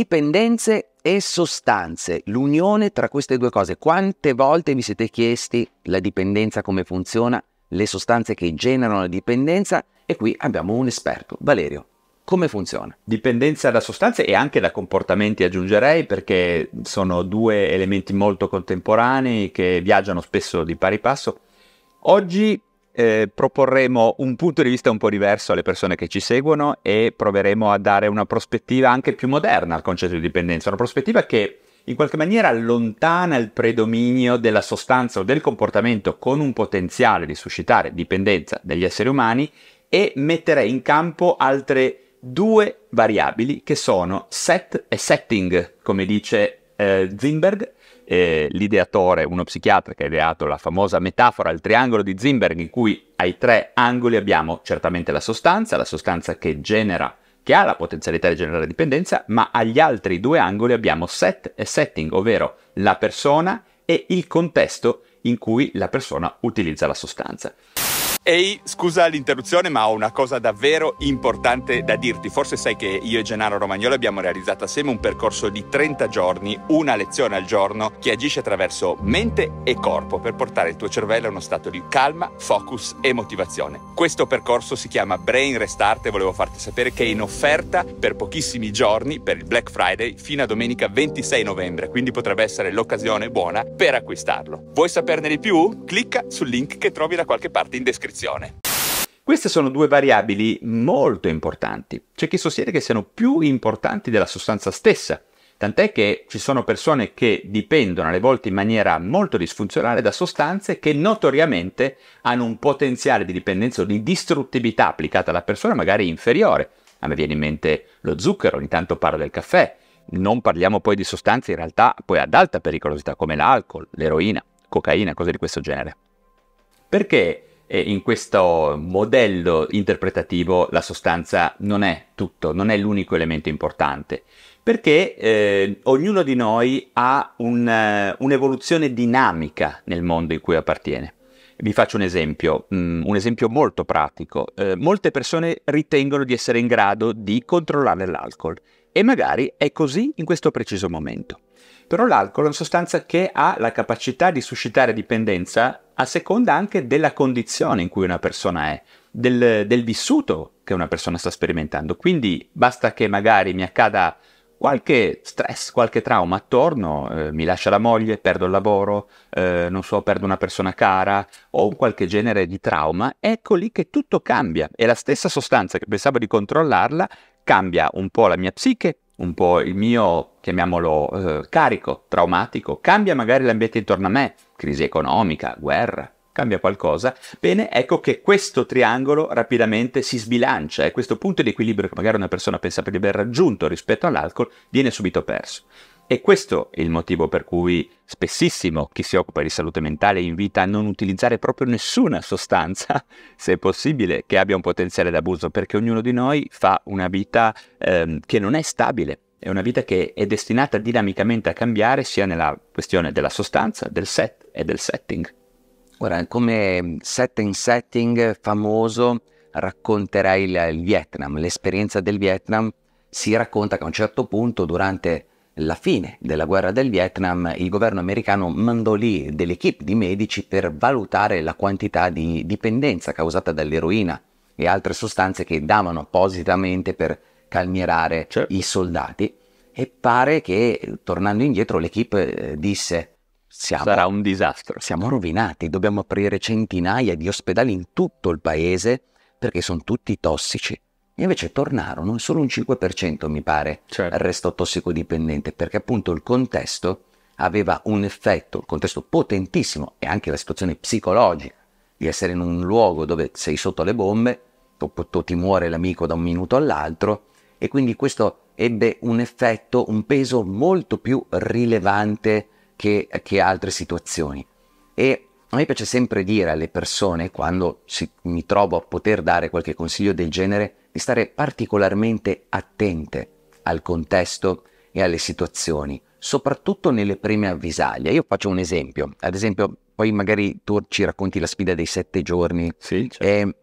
Dipendenze e sostanze, l'unione tra queste due cose. Quante volte vi siete chiesti la dipendenza come funziona, le sostanze che generano la dipendenza? E qui abbiamo un esperto, Valerio. Come funziona? Dipendenza da sostanze e anche da comportamenti aggiungerei perché sono due elementi molto contemporanei che viaggiano spesso di pari passo. Oggi eh, proporremo un punto di vista un po' diverso alle persone che ci seguono e proveremo a dare una prospettiva anche più moderna al concetto di dipendenza, una prospettiva che in qualche maniera allontana il predominio della sostanza o del comportamento con un potenziale di suscitare dipendenza degli esseri umani e mettere in campo altre due variabili che sono set e setting, come dice eh, Zimberg, eh, l'ideatore, uno psichiatra che ha ideato la famosa metafora, il triangolo di Zimberg, in cui ai tre angoli abbiamo certamente la sostanza, la sostanza che genera che ha la potenzialità di generare dipendenza, ma agli altri due angoli abbiamo set e setting, ovvero la persona e il contesto in cui la persona utilizza la sostanza. Ehi, scusa l'interruzione, ma ho una cosa davvero importante da dirti. Forse sai che io e Gennaro Romagnolo abbiamo realizzato assieme un percorso di 30 giorni, una lezione al giorno, che agisce attraverso mente e corpo per portare il tuo cervello a uno stato di calma, focus e motivazione. Questo percorso si chiama Brain Restart e volevo farti sapere che è in offerta per pochissimi giorni, per il Black Friday, fino a domenica 26 novembre, quindi potrebbe essere l'occasione buona per acquistarlo. Vuoi saperne di più? Clicca sul link che trovi da qualche parte in descrizione posizione. Queste sono due variabili molto importanti. C'è chi sostiene che siano più importanti della sostanza stessa, tant'è che ci sono persone che dipendono alle volte in maniera molto disfunzionale da sostanze che notoriamente hanno un potenziale di dipendenza o di distruttività applicata alla persona magari inferiore. A me viene in mente lo zucchero, ogni tanto parlo del caffè. Non parliamo poi di sostanze in realtà poi ad alta pericolosità come l'alcol, l'eroina, cocaina, cose di questo genere. Perché e in questo modello interpretativo la sostanza non è tutto, non è l'unico elemento importante, perché eh, ognuno di noi ha un, eh, un'evoluzione dinamica nel mondo in cui appartiene. Vi faccio un esempio, mm, un esempio molto pratico. Eh, molte persone ritengono di essere in grado di controllare l'alcol e magari è così in questo preciso momento. Però l'alcol è una sostanza che ha la capacità di suscitare dipendenza a seconda anche della condizione in cui una persona è, del, del vissuto che una persona sta sperimentando. Quindi basta che magari mi accada qualche stress, qualche trauma attorno, eh, mi lascia la moglie, perdo il lavoro, eh, non so, perdo una persona cara o qualche genere di trauma, ecco lì che tutto cambia e la stessa sostanza che pensavo di controllarla cambia un po' la mia psiche, un po' il mio, chiamiamolo, eh, carico traumatico, cambia magari l'ambiente intorno a me, crisi economica, guerra, cambia qualcosa, bene, ecco che questo triangolo rapidamente si sbilancia e questo punto di equilibrio che magari una persona pensa di aver raggiunto rispetto all'alcol viene subito perso. E questo è il motivo per cui spessissimo chi si occupa di salute mentale invita a non utilizzare proprio nessuna sostanza, se possibile, che abbia un potenziale d'abuso, perché ognuno di noi fa una vita ehm, che non è stabile, è una vita che è destinata dinamicamente a cambiare sia nella questione della sostanza, del set e del setting. Ora, come set in setting famoso, racconterai il, il Vietnam, l'esperienza del Vietnam. Si racconta che a un certo punto, durante la fine della guerra del Vietnam, il governo americano mandò lì delle equip di medici per valutare la quantità di dipendenza causata dall'eroina e altre sostanze che davano appositamente per calmierare certo. i soldati. E pare che, tornando indietro, l'equipe eh, disse: siamo, Sarà un disastro. Siamo rovinati, dobbiamo aprire centinaia di ospedali in tutto il paese perché sono tutti tossici. Invece tornarono solo un 5% mi pare certo. al resto tossicodipendente, perché appunto il contesto aveva un effetto, un contesto potentissimo e anche la situazione psicologica di essere in un luogo dove sei sotto le bombe, ti muore l'amico da un minuto all'altro e quindi questo ebbe un effetto, un peso molto più rilevante che, che altre situazioni. E a me piace sempre dire alle persone, quando si, mi trovo a poter dare qualche consiglio del genere, di stare particolarmente attente al contesto e alle situazioni, soprattutto nelle prime avvisaglie. Io faccio un esempio, ad esempio, poi magari tu ci racconti la sfida dei sette giorni. Sì, certo. e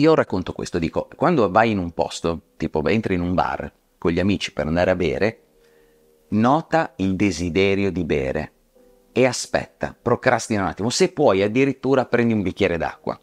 io racconto questo, dico, quando vai in un posto, tipo entri in un bar con gli amici per andare a bere, nota il desiderio di bere e aspetta, procrastina un attimo, se puoi addirittura prendi un bicchiere d'acqua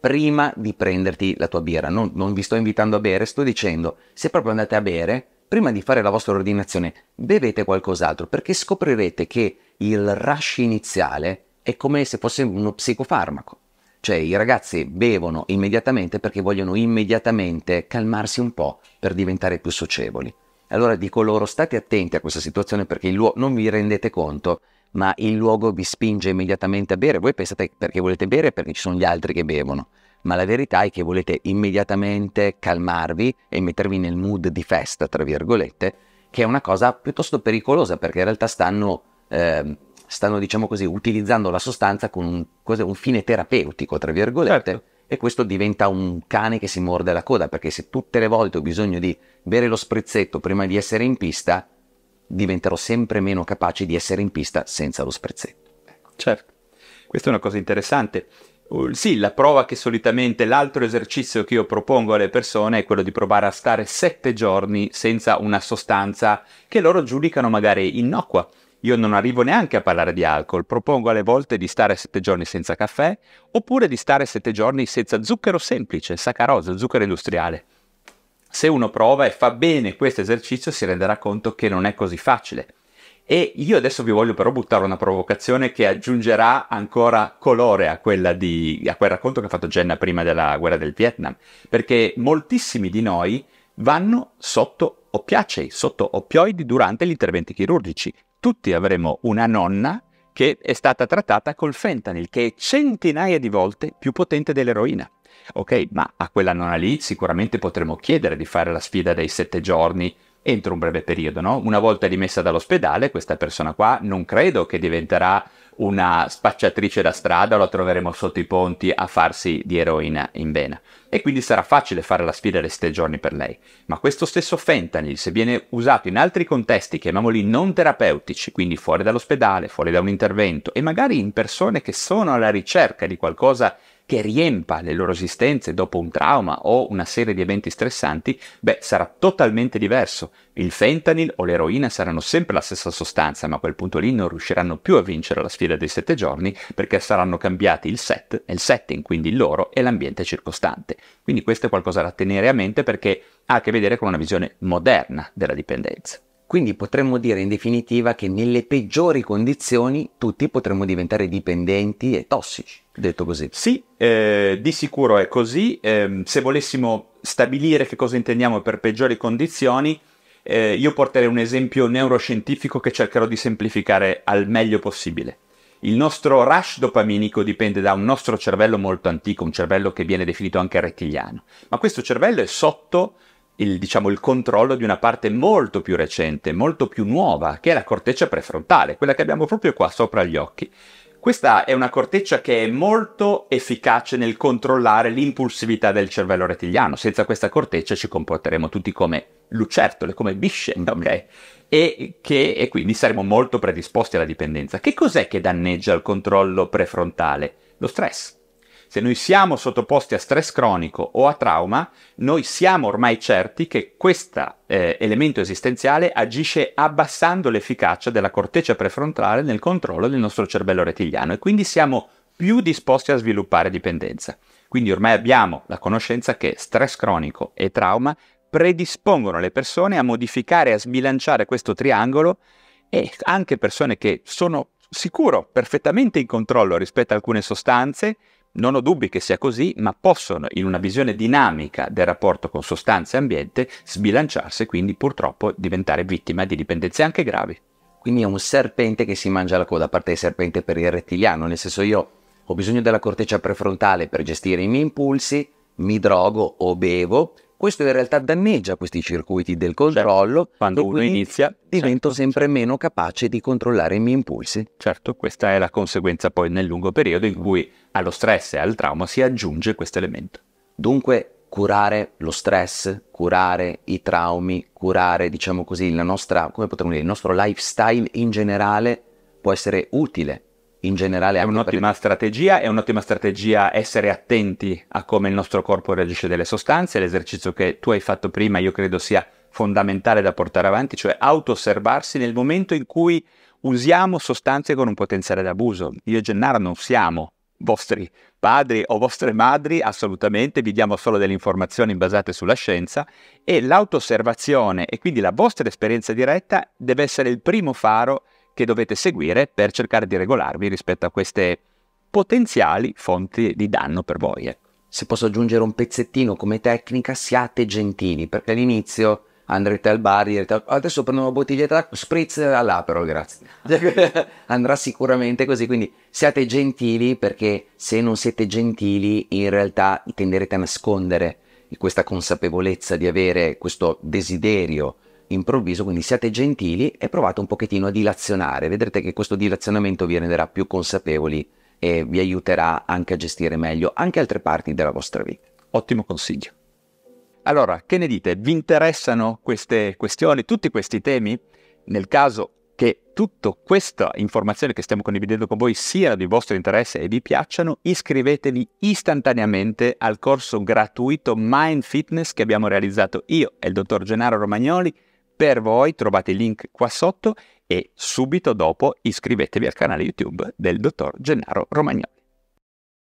prima di prenderti la tua birra. Non, non, vi sto invitando a bere, sto dicendo, se proprio andate a bere, prima di fare la vostra ordinazione, bevete qualcos'altro perché scoprirete che il rush iniziale è come se fosse uno psicofarmaco. Cioè i ragazzi bevono immediatamente perché vogliono immediatamente calmarsi un po' per diventare più socievoli. Allora dico loro state attenti a questa situazione perché non vi rendete conto ma il luogo vi spinge immediatamente a bere. Voi pensate perché volete bere perché ci sono gli altri che bevono, ma la verità è che volete immediatamente calmarvi e mettervi nel mood di festa, tra virgolette, che è una cosa piuttosto pericolosa perché in realtà stanno, eh, stanno diciamo così, utilizzando la sostanza con un, un fine terapeutico, tra virgolette. Certo e questo diventa un cane che si morde la coda perché se tutte le volte ho bisogno di bere lo sprizzetto prima di essere in pista diventerò sempre meno capace di essere in pista senza lo sprezzetto. Ecco. Certo, questa è una cosa interessante. Uh, sì, la prova che solitamente l'altro esercizio che io propongo alle persone è quello di provare a stare sette giorni senza una sostanza che loro giudicano magari innocua. Io non arrivo neanche a parlare di alcol, propongo alle volte di stare sette giorni senza caffè oppure di stare sette giorni senza zucchero semplice, saccarosa, zucchero industriale se uno prova e fa bene questo esercizio si renderà conto che non è così facile. E io adesso vi voglio però buttare una provocazione che aggiungerà ancora colore a, di, a quel racconto che ha fatto Jenna prima della guerra del Vietnam, perché moltissimi di noi vanno sotto oppiacei, sotto oppioidi durante gli interventi chirurgici. Tutti avremo una nonna che è stata trattata col fentanyl, che è centinaia di volte più potente dell'eroina. Ok, ma a quella nonna lì sicuramente potremmo chiedere di fare la sfida dei sette giorni entro un breve periodo, no? Una volta rimessa dall'ospedale, questa persona qua non credo che diventerà una spacciatrice da strada la troveremo sotto i ponti a farsi di eroina in vena. E quindi sarà facile fare la sfida dei sette giorni per lei. Ma questo stesso fentanyl, se viene usato in altri contesti, chiamiamoli non terapeutici, quindi fuori dall'ospedale, fuori da un intervento e magari in persone che sono alla ricerca di qualcosa che riempa le loro esistenze dopo un trauma o una serie di eventi stressanti, beh, sarà totalmente diverso. Il fentanyl o l'eroina saranno sempre la stessa sostanza, ma a quel punto lì non riusciranno più a vincere la sfida dei sette giorni perché saranno cambiati il set, il setting, quindi il loro e l'ambiente circostante. Quindi questo è qualcosa da tenere a mente perché ha a che vedere con una visione moderna della dipendenza. Quindi potremmo dire in definitiva che nelle peggiori condizioni tutti potremmo diventare dipendenti e tossici, detto così. Sì, eh, di sicuro è così. Eh, se volessimo stabilire che cosa intendiamo per peggiori condizioni, eh, io porterei un esempio neuroscientifico che cercherò di semplificare al meglio possibile. Il nostro rush dopaminico dipende da un nostro cervello molto antico, un cervello che viene definito anche rettiliano, ma questo cervello è sotto il, diciamo, il controllo di una parte molto più recente, molto più nuova, che è la corteccia prefrontale, quella che abbiamo proprio qua sopra gli occhi. Questa è una corteccia che è molto efficace nel controllare l'impulsività del cervello rettiliano. Senza questa corteccia ci comporteremo tutti come lucertole, come bisce, ok? E, che, e quindi saremo molto predisposti alla dipendenza. Che cos'è che danneggia il controllo prefrontale? Lo stress. Se noi siamo sottoposti a stress cronico o a trauma, noi siamo ormai certi che questo eh, elemento esistenziale agisce abbassando l'efficacia della corteccia prefrontale nel controllo del nostro cervello rettiliano e quindi siamo più disposti a sviluppare dipendenza. Quindi ormai abbiamo la conoscenza che stress cronico e trauma predispongono le persone a modificare e a sbilanciare questo triangolo e anche persone che sono sicuro perfettamente in controllo rispetto a alcune sostanze non ho dubbi che sia così, ma possono, in una visione dinamica del rapporto con sostanze e ambiente, sbilanciarsi e quindi purtroppo diventare vittima di dipendenze anche gravi. Quindi è un serpente che si mangia la coda, a parte il serpente per il rettiliano, nel senso io ho bisogno della corteccia prefrontale per gestire i miei impulsi, mi drogo o bevo, questo in realtà danneggia questi circuiti del controllo. Certo. Quando uno inizia. Divento certo. sempre certo. meno capace di controllare i miei impulsi. Certo, questa è la conseguenza poi nel lungo periodo in cui allo stress e al trauma si aggiunge questo elemento. Dunque curare lo stress, curare i traumi, curare, diciamo così, nostra, dire, il nostro lifestyle in generale può essere utile in generale. È un'ottima per... strategia, è un'ottima strategia essere attenti a come il nostro corpo reagisce delle sostanze, l'esercizio che tu hai fatto prima io credo sia fondamentale da portare avanti, cioè auto-osservarsi nel momento in cui usiamo sostanze con un potenziale d'abuso. Io e Gennaro non siamo vostri padri o vostre madri, assolutamente, vi diamo solo delle informazioni basate sulla scienza e l'auto-osservazione e quindi la vostra esperienza diretta deve essere il primo faro che dovete seguire per cercare di regolarvi rispetto a queste potenziali fonti di danno per voi. Eh. Se posso aggiungere un pezzettino come tecnica, siate gentili, perché all'inizio andrete al bar direte adesso prendo una bottiglietta d'acqua, spritz all'aperol ah, grazie andrà sicuramente così quindi siate gentili perché se non siete gentili in realtà tenderete a nascondere questa consapevolezza di avere questo desiderio improvviso, quindi siate gentili e provate un pochettino a dilazionare, vedrete che questo dilazionamento vi renderà più consapevoli e vi aiuterà anche a gestire meglio anche altre parti della vostra vita. Ottimo consiglio. Allora, che ne dite? Vi interessano queste questioni, tutti questi temi? Nel caso che tutta questa informazione che stiamo condividendo con voi sia di vostro interesse e vi piacciono, iscrivetevi istantaneamente al corso gratuito Mind Fitness che abbiamo realizzato io e il dottor Gennaro Romagnoli per voi trovate il link qua sotto e subito dopo iscrivetevi al canale YouTube del dottor Gennaro Romagnoli.